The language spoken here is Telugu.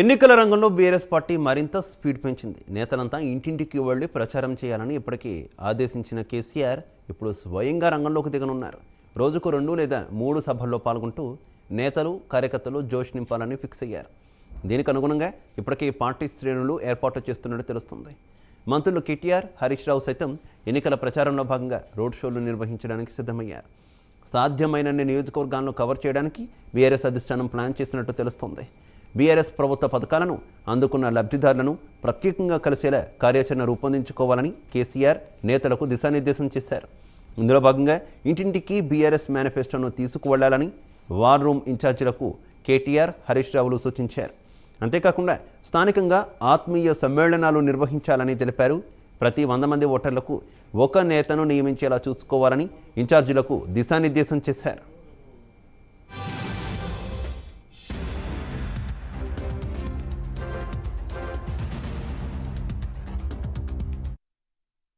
ఎన్నికల రంగంలో బీఆర్ఎస్ పార్టీ మరింత స్పీడ్ పెంచింది నేతలంతా ఇంటింటికి వెళ్ళి ప్రచారం చేయాలని ఇప్పటికీ ఆదేశించిన కేసీఆర్ ఇప్పుడు స్వయంగా రంగంలోకి దిగనున్నారు రోజుకు రెండు లేదా మూడు సభల్లో పాల్గొంటూ నేతలు కార్యకర్తలు జోష్ నింపాలని ఫిక్స్ అయ్యారు దీనికి అనుగుణంగా ఇప్పటికే పార్టీ శ్రేణులు ఏర్పాటు చేస్తున్నట్టు తెలుస్తుంది మంత్రులు కేటీఆర్ హరీష్ రావు సైతం ఎన్నికల ప్రచారంలో భాగంగా రోడ్ షోలు నిర్వహించడానికి సిద్ధమయ్యారు సాధ్యమైనన్ని నియోజకవర్గాలను కవర్ చేయడానికి బీఆర్ఎస్ అధిష్టానం ప్లాన్ చేసినట్టు తెలుస్తోంది బీఆర్ఎస్ ప్రభుత్వ పథకాలను అందుకున్న లబ్ధిదారులను ప్రత్యేకంగా కలిసేలా కార్యాచరణ రూపొందించుకోవాలని కేసీఆర్ నేతలకు దిశానిర్దేశం చేశారు ఇందులో భాగంగా ఇంటింటికి బీఆర్ఎస్ మేనిఫెస్టోను తీసుకువెళ్లాలని వార్ రూమ్ ఇన్ఛార్జీలకు కేటీఆర్ హరీష్ రావులు సూచించారు అంతేకాకుండా స్థానికంగా ఆత్మీయ సమ్మేళనాలు నిర్వహించాలని తెలిపారు ప్రతి వంద మంది ఓటర్లకు ఒక నేతను నియమించేలా చూసుకోవాలని ఇన్ఛార్జీలకు దిశానిర్దేశం చేశారు